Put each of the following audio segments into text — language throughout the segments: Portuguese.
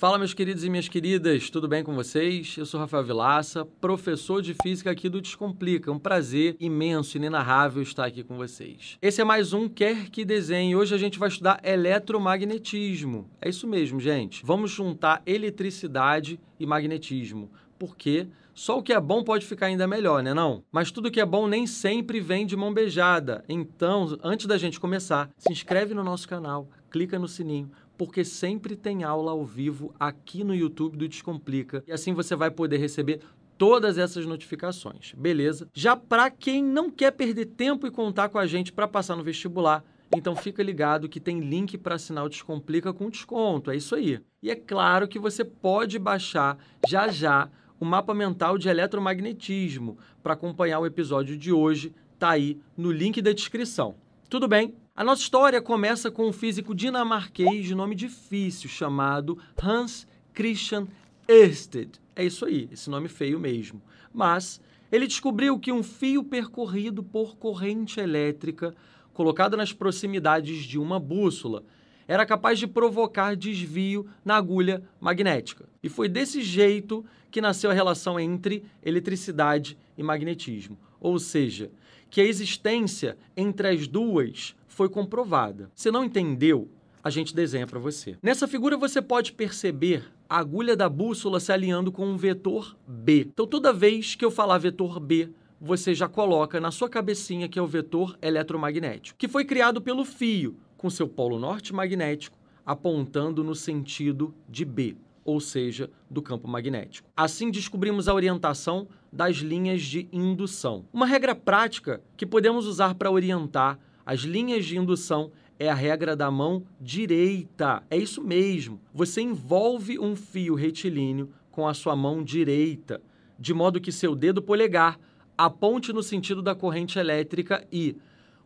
Fala, meus queridos e minhas queridas, tudo bem com vocês? Eu sou Rafael Vilaça, professor de física aqui do Descomplica. Um prazer imenso, inenarrável estar aqui com vocês. Esse é mais um Quer Que Desenhe. Hoje a gente vai estudar eletromagnetismo. É isso mesmo, gente. Vamos juntar eletricidade e magnetismo. Porque só o que é bom pode ficar ainda melhor, né não? Mas tudo que é bom nem sempre vem de mão beijada. Então, antes da gente começar, se inscreve no nosso canal, clica no sininho, porque sempre tem aula ao vivo aqui no YouTube do Descomplica. E assim você vai poder receber todas essas notificações, beleza? Já para quem não quer perder tempo e contar com a gente para passar no vestibular, então fica ligado que tem link para assinar o Descomplica com desconto, é isso aí. E é claro que você pode baixar já já o mapa mental de eletromagnetismo para acompanhar o episódio de hoje, tá aí no link da descrição. Tudo bem, a nossa história começa com um físico dinamarquês de nome difícil chamado Hans Christian Ørsted. É isso aí, esse nome feio mesmo. Mas ele descobriu que um fio percorrido por corrente elétrica, colocado nas proximidades de uma bússola, era capaz de provocar desvio na agulha magnética. E foi desse jeito que nasceu a relação entre eletricidade e magnetismo. Ou seja, que a existência entre as duas foi comprovada. Se não entendeu, a gente desenha para você. Nessa figura você pode perceber a agulha da bússola se alinhando com um vetor B. Então toda vez que eu falar vetor B, você já coloca na sua cabecinha que é o vetor eletromagnético, que foi criado pelo fio, com seu polo norte magnético apontando no sentido de B, ou seja, do campo magnético. Assim descobrimos a orientação das linhas de indução. Uma regra prática que podemos usar para orientar as linhas de indução é a regra da mão direita. É isso mesmo. Você envolve um fio retilíneo com a sua mão direita, de modo que seu dedo polegar aponte no sentido da corrente elétrica e,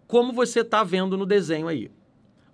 como você está vendo no desenho aí.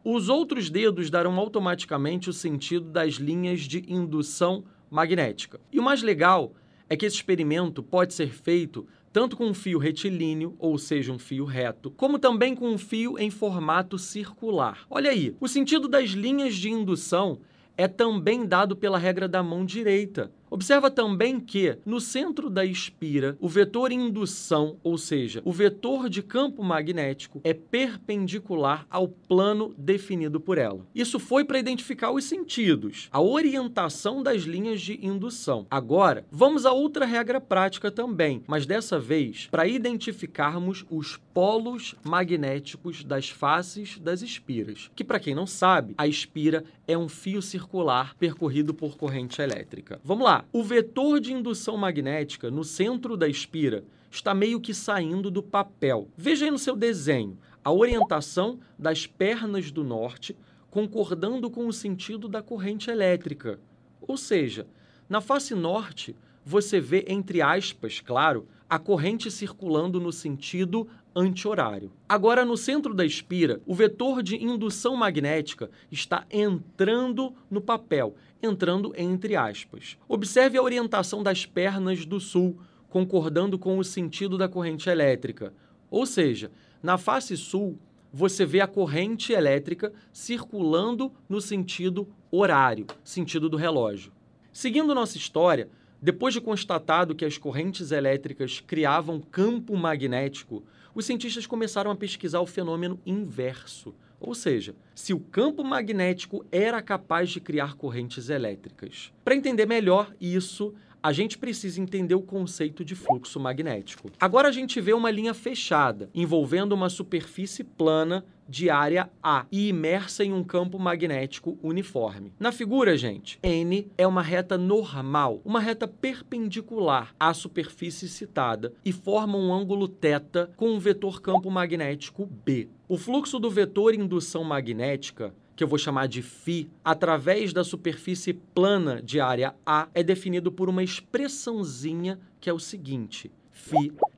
Os outros dedos darão automaticamente o sentido das linhas de indução magnética. E o mais legal é que esse experimento pode ser feito tanto com um fio retilíneo, ou seja, um fio reto, como também com um fio em formato circular. Olha aí, o sentido das linhas de indução é também dado pela regra da mão direita, Observa também que, no centro da espira, o vetor indução, ou seja, o vetor de campo magnético, é perpendicular ao plano definido por ela. Isso foi para identificar os sentidos, a orientação das linhas de indução. Agora, vamos a outra regra prática também, mas dessa vez para identificarmos os polos magnéticos das faces das espiras, que, para quem não sabe, a espira é um fio circular percorrido por corrente elétrica. Vamos lá! o vetor de indução magnética no centro da espira está meio que saindo do papel. Veja aí no seu desenho a orientação das pernas do norte concordando com o sentido da corrente elétrica. Ou seja, na face norte, você vê, entre aspas, claro, a corrente circulando no sentido anti-horário. Agora, no centro da espira, o vetor de indução magnética está entrando no papel, entrando entre aspas. Observe a orientação das pernas do sul, concordando com o sentido da corrente elétrica. Ou seja, na face sul, você vê a corrente elétrica circulando no sentido horário, sentido do relógio. Seguindo nossa história, depois de constatado que as correntes elétricas criavam campo magnético, os cientistas começaram a pesquisar o fenômeno inverso, ou seja, se o campo magnético era capaz de criar correntes elétricas. Para entender melhor isso, a gente precisa entender o conceito de fluxo magnético. Agora a gente vê uma linha fechada, envolvendo uma superfície plana de área A e imersa em um campo magnético uniforme. Na figura, gente, N é uma reta normal, uma reta perpendicular à superfície citada e forma um ângulo θ com o vetor campo magnético B. O fluxo do vetor indução magnética que eu vou chamar de φ, através da superfície plana de área A, é definido por uma expressãozinha que é o seguinte: φ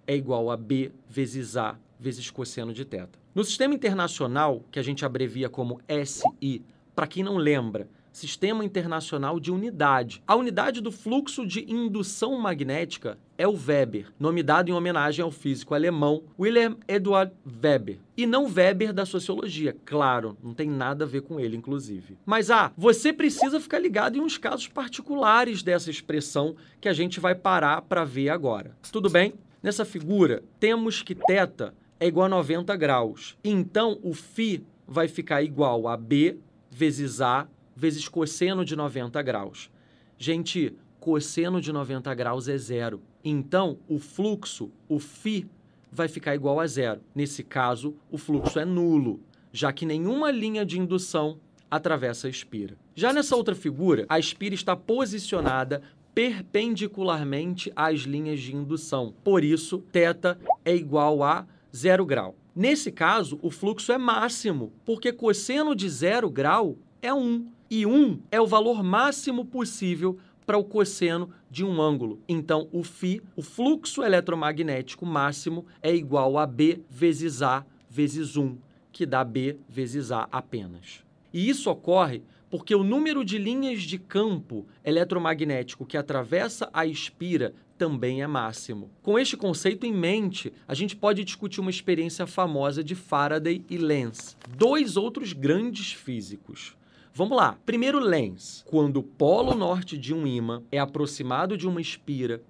é igual a b vezes a vezes cosseno de θ. No sistema internacional, que a gente abrevia como SI, para quem não lembra, Sistema Internacional de Unidade. A unidade do fluxo de indução magnética é o Weber, nome dado em homenagem ao físico alemão Wilhelm Eduard Weber. E não Weber da sociologia, claro, não tem nada a ver com ele, inclusive. Mas, ah, você precisa ficar ligado em uns casos particulares dessa expressão que a gente vai parar para ver agora. Tudo bem? Nessa figura, temos que θ é igual a 90 graus. Então, o φ vai ficar igual a B vezes A vezes cosseno de 90 graus. Gente, cosseno de 90 graus é zero. Então, o fluxo, o φ, vai ficar igual a zero. Nesse caso, o fluxo é nulo, já que nenhuma linha de indução atravessa a espira. Já nessa outra figura, a espira está posicionada perpendicularmente às linhas de indução. Por isso, θ é igual a zero grau. Nesse caso, o fluxo é máximo, porque cosseno de zero grau é 1, e 1 é o valor máximo possível para o cosseno de um ângulo. Então, o φ, o fluxo eletromagnético máximo, é igual a B vezes A vezes 1, que dá B vezes A apenas. E isso ocorre porque o número de linhas de campo eletromagnético que atravessa a espira também é máximo. Com este conceito em mente, a gente pode discutir uma experiência famosa de Faraday e Lenz, dois outros grandes físicos. Vamos lá. Primeiro, Lenz. Quando o polo norte de um ímã é aproximado de uma espira,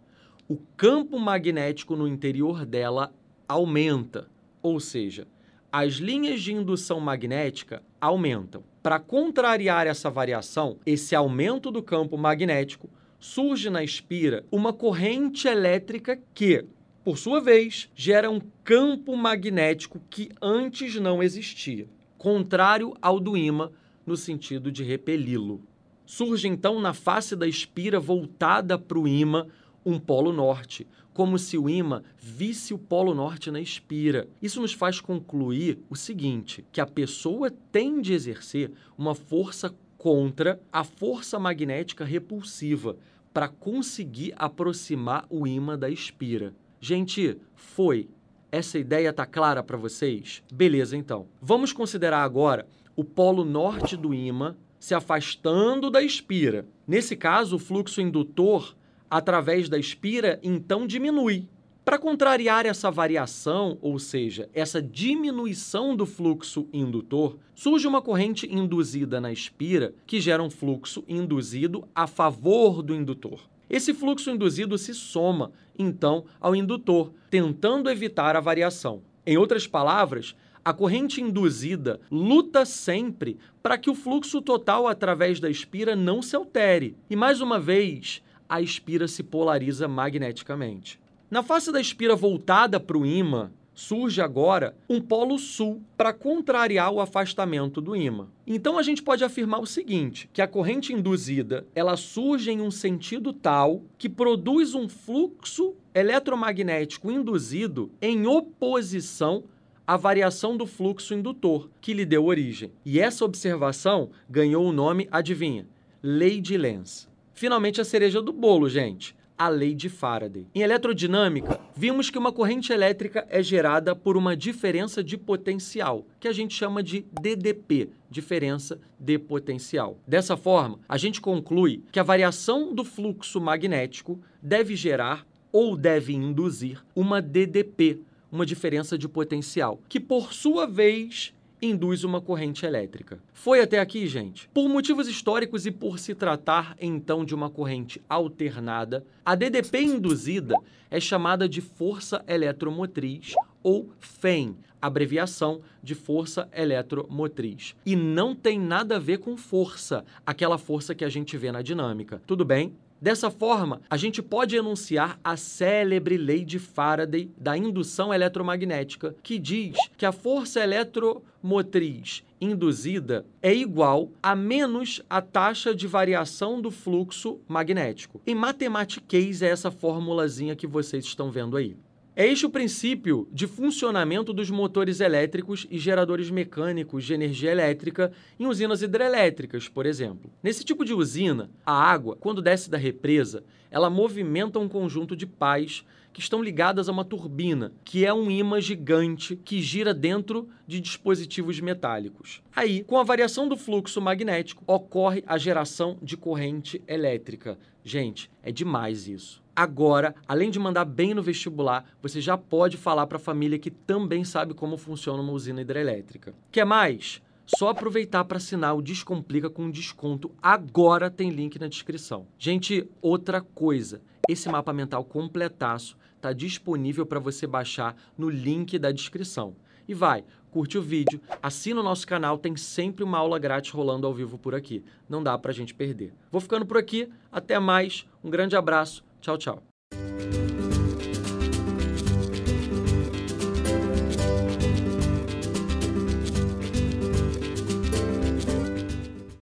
o campo magnético no interior dela aumenta, ou seja, as linhas de indução magnética aumentam. Para contrariar essa variação, esse aumento do campo magnético, surge na espira uma corrente elétrica que, por sua vez, gera um campo magnético que antes não existia, contrário ao do ímã no sentido de repeli-lo. Surge então na face da espira voltada para o ímã um polo norte, como se o imã visse o Polo Norte na espira. Isso nos faz concluir o seguinte: que a pessoa tem de exercer uma força contra a força magnética repulsiva para conseguir aproximar o imã da espira. Gente, foi. Essa ideia tá clara para vocês? Beleza, então. Vamos considerar agora o polo norte do imã se afastando da espira. Nesse caso, o fluxo indutor através da espira então diminui. Para contrariar essa variação, ou seja, essa diminuição do fluxo indutor, surge uma corrente induzida na espira que gera um fluxo induzido a favor do indutor. Esse fluxo induzido se soma, então, ao indutor, tentando evitar a variação. Em outras palavras, a corrente induzida luta sempre para que o fluxo total através da espira não se altere. E mais uma vez, a espira se polariza magneticamente. Na face da espira voltada para o ímã, surge agora um polo sul para contrariar o afastamento do ímã. Então a gente pode afirmar o seguinte, que a corrente induzida, ela surge em um sentido tal que produz um fluxo eletromagnético induzido em oposição à variação do fluxo indutor que lhe deu origem. E essa observação ganhou o nome, adivinha, lei de Lenz. Finalmente, a cereja do bolo, gente a lei de Faraday. Em eletrodinâmica, vimos que uma corrente elétrica é gerada por uma diferença de potencial, que a gente chama de DDP, diferença de potencial. Dessa forma, a gente conclui que a variação do fluxo magnético deve gerar ou deve induzir uma DDP, uma diferença de potencial, que por sua vez induz uma corrente elétrica. Foi até aqui, gente? Por motivos históricos e por se tratar então de uma corrente alternada, a DDP induzida é chamada de força eletromotriz ou FEM, abreviação de força eletromotriz. E não tem nada a ver com força, aquela força que a gente vê na dinâmica. Tudo bem? Dessa forma, a gente pode enunciar a célebre lei de Faraday da indução eletromagnética, que diz que a força eletromotriz induzida é igual a menos a taxa de variação do fluxo magnético. Em matematiquez é essa formulazinha que vocês estão vendo aí. É este o princípio de funcionamento dos motores elétricos e geradores mecânicos de energia elétrica em usinas hidrelétricas, por exemplo. Nesse tipo de usina, a água, quando desce da represa, ela movimenta um conjunto de pás que estão ligadas a uma turbina, que é um imã gigante que gira dentro de dispositivos metálicos. Aí, com a variação do fluxo magnético, ocorre a geração de corrente elétrica. Gente, é demais isso. Agora, além de mandar bem no vestibular, você já pode falar para a família que também sabe como funciona uma usina hidrelétrica. Quer mais? Só aproveitar para assinar o Descomplica com desconto agora, tem link na descrição. Gente, outra coisa, esse mapa mental completaço está disponível para você baixar no link da descrição. E vai, curte o vídeo, assina o nosso canal, tem sempre uma aula grátis rolando ao vivo por aqui. Não dá para a gente perder. Vou ficando por aqui, até mais, um grande abraço Tchau, tchau.